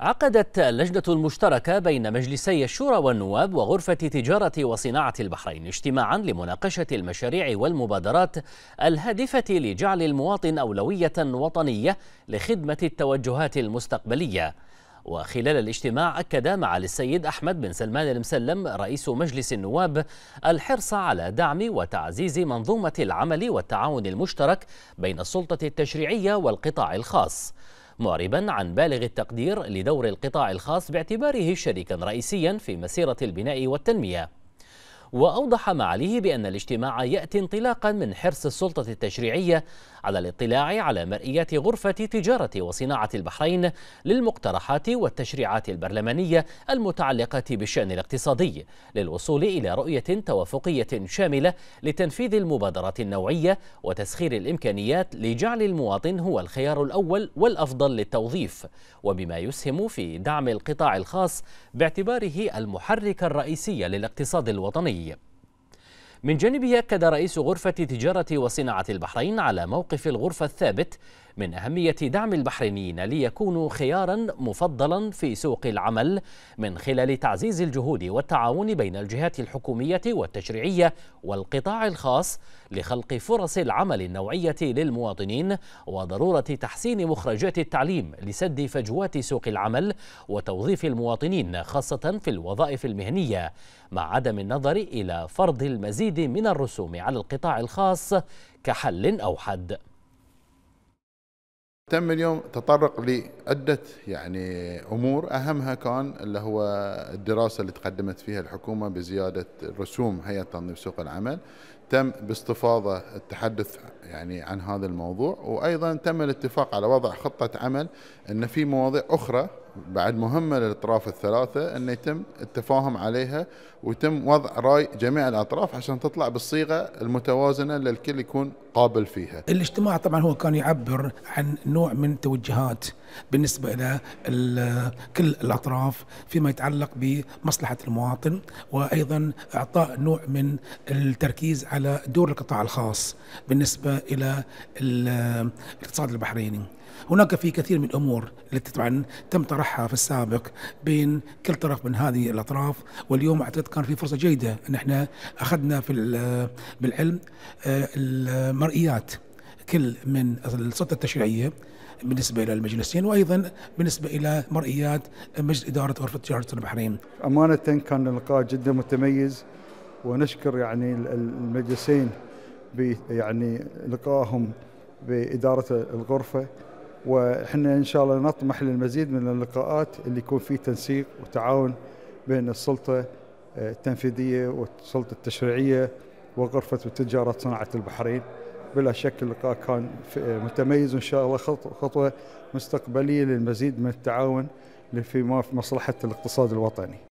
عقدت اللجنة المشتركة بين مجلسي الشورى والنواب وغرفة تجارة وصناعة البحرين اجتماعا لمناقشة المشاريع والمبادرات الهادفة لجعل المواطن أولوية وطنية لخدمة التوجهات المستقبلية وخلال الاجتماع أكد مع السيد أحمد بن سلمان المسلم رئيس مجلس النواب الحرص على دعم وتعزيز منظومة العمل والتعاون المشترك بين السلطة التشريعية والقطاع الخاص معربا عن بالغ التقدير لدور القطاع الخاص باعتباره شريكا رئيسيا في مسيرة البناء والتنمية وأوضح معاليه بأن الاجتماع يأتي انطلاقا من حرص السلطة التشريعية على الاطلاع على مرئيات غرفة تجارة وصناعة البحرين للمقترحات والتشريعات البرلمانية المتعلقة بالشأن الاقتصادي للوصول إلى رؤية توافقية شاملة لتنفيذ المبادرات النوعية وتسخير الإمكانيات لجعل المواطن هو الخيار الأول والأفضل للتوظيف وبما يسهم في دعم القطاع الخاص باعتباره المحرك الرئيسي للاقتصاد الوطني الدولي من جانبه أكد رئيس غرفة تجارة وصناعة البحرين على موقف الغرفة الثابت من أهمية دعم البحرينيين ليكونوا خيارا مفضلا في سوق العمل من خلال تعزيز الجهود والتعاون بين الجهات الحكومية والتشريعية والقطاع الخاص لخلق فرص العمل النوعية للمواطنين وضرورة تحسين مخرجات التعليم لسد فجوات سوق العمل وتوظيف المواطنين خاصة في الوظائف المهنية مع عدم النظر إلى فرض المزيد من الرسوم على القطاع الخاص كحل أوحد تم اليوم تطرق لعدة يعني أمور أهمها كان اللي هو الدراسة اللي تقدمت فيها الحكومة بزيادة رسوم هيئة تنظيم سوق العمل تم باستفاضه التحدث يعني عن هذا الموضوع وايضا تم الاتفاق على وضع خطه عمل ان في مواضيع اخرى بعد مهمه للاطراف الثلاثه ان يتم التفاهم عليها ويتم وضع راي جميع الاطراف عشان تطلع بالصيغه المتوازنه اللي الكل يكون قابل فيها. الاجتماع طبعا هو كان يعبر عن نوع من توجهات بالنسبه الى كل الاطراف فيما يتعلق بمصلحه المواطن وايضا اعطاء نوع من التركيز على على دور القطاع الخاص بالنسبة إلى الاقتصاد البحريني هناك في كثير من الأمور التي طبعا تم طرحها في السابق بين كل طرف من هذه الأطراف واليوم أعتقد كان في فرصة جيدة أن احنا أخذنا في بالعلم آه، المرئيات كل من السلطة التشريعية بالنسبه الى المجلسين وايضا بالنسبه الى مرئيات مجلس اداره غرفه تجاره البحرين. امانه كان اللقاء جدا متميز ونشكر يعني المجلسين يعني لقائهم بإدارة الغرفة وإحنا إن شاء الله نطمح للمزيد من اللقاءات اللي يكون فيه تنسيق وتعاون بين السلطة آه، التنفيذية والسلطة التشريعية وغرفة وتجارة صناعة البحرين بلا شك اللقاء كان متميز وإن شاء الله خطوة مستقبلية للمزيد من التعاون فيما في مصلحة الاقتصاد الوطني